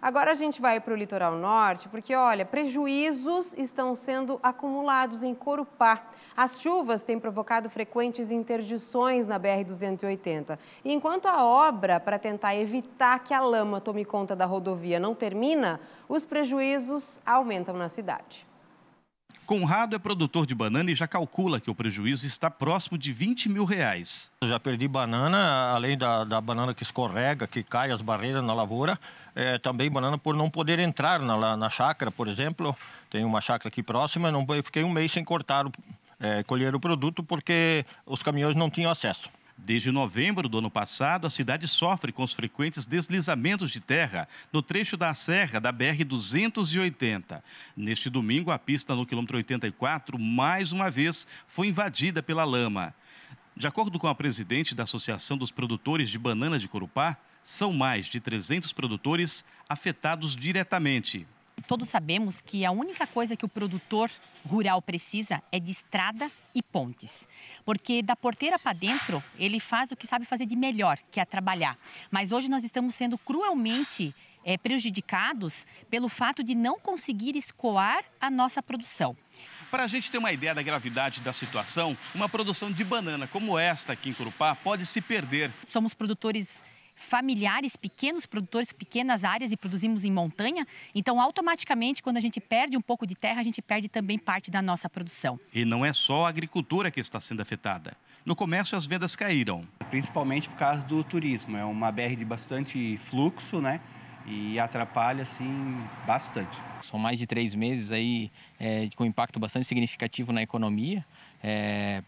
Agora a gente vai para o litoral norte, porque olha, prejuízos estão sendo acumulados em Corupá. As chuvas têm provocado frequentes interdições na BR-280. E enquanto a obra para tentar evitar que a lama tome conta da rodovia não termina, os prejuízos aumentam na cidade. Conrado é produtor de banana e já calcula que o prejuízo está próximo de 20 mil reais. Eu já perdi banana, além da, da banana que escorrega, que cai as barreiras na lavoura, é, também banana por não poder entrar na, na chácara, por exemplo. Tem uma chácara aqui próxima, não, eu fiquei um mês sem cortar, é, colher o produto porque os caminhões não tinham acesso. Desde novembro do ano passado, a cidade sofre com os frequentes deslizamentos de terra no trecho da serra da BR-280. Neste domingo, a pista no quilômetro 84, mais uma vez, foi invadida pela lama. De acordo com a presidente da Associação dos Produtores de Banana de Corupá, são mais de 300 produtores afetados diretamente todos sabemos que a única coisa que o produtor rural precisa é de estrada e pontes. Porque da porteira para dentro, ele faz o que sabe fazer de melhor, que é trabalhar. Mas hoje nós estamos sendo cruelmente é, prejudicados pelo fato de não conseguir escoar a nossa produção. Para a gente ter uma ideia da gravidade da situação, uma produção de banana como esta aqui em Curupá pode se perder. Somos produtores familiares, pequenos produtores, pequenas áreas e produzimos em montanha. Então, automaticamente, quando a gente perde um pouco de terra, a gente perde também parte da nossa produção. E não é só a agricultura que está sendo afetada. No comércio, as vendas caíram. Principalmente por causa do turismo. É uma BR de bastante fluxo, né? e atrapalha assim bastante. São mais de três meses aí é, com impacto bastante significativo na economia. É,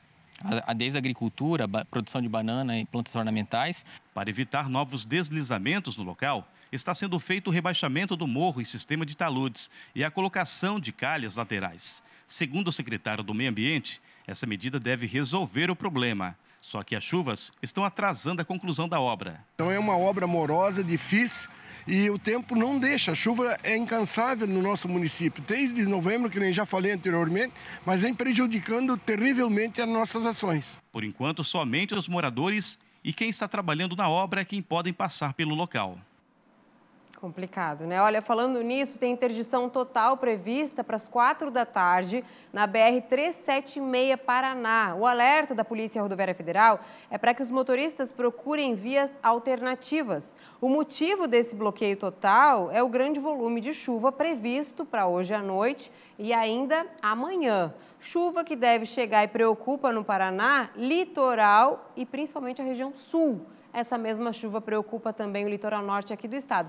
a, a agricultura, produção de banana e plantas ornamentais. Para evitar novos deslizamentos no local, está sendo feito o rebaixamento do morro e sistema de taludes e a colocação de calhas laterais. Segundo o secretário do Meio Ambiente, essa medida deve resolver o problema. Só que as chuvas estão atrasando a conclusão da obra. Então é uma obra morosa, difícil, e o tempo não deixa, a chuva é incansável no nosso município, desde novembro, que nem já falei anteriormente, mas vem prejudicando terrivelmente as nossas ações. Por enquanto, somente os moradores e quem está trabalhando na obra é quem podem passar pelo local. Complicado, né? Olha, falando nisso, tem interdição total prevista para as quatro da tarde na BR-376 Paraná. O alerta da Polícia Rodoviária Federal é para que os motoristas procurem vias alternativas. O motivo desse bloqueio total é o grande volume de chuva previsto para hoje à noite e ainda amanhã. Chuva que deve chegar e preocupa no Paraná, litoral e principalmente a região sul. Essa mesma chuva preocupa também o litoral norte aqui do estado.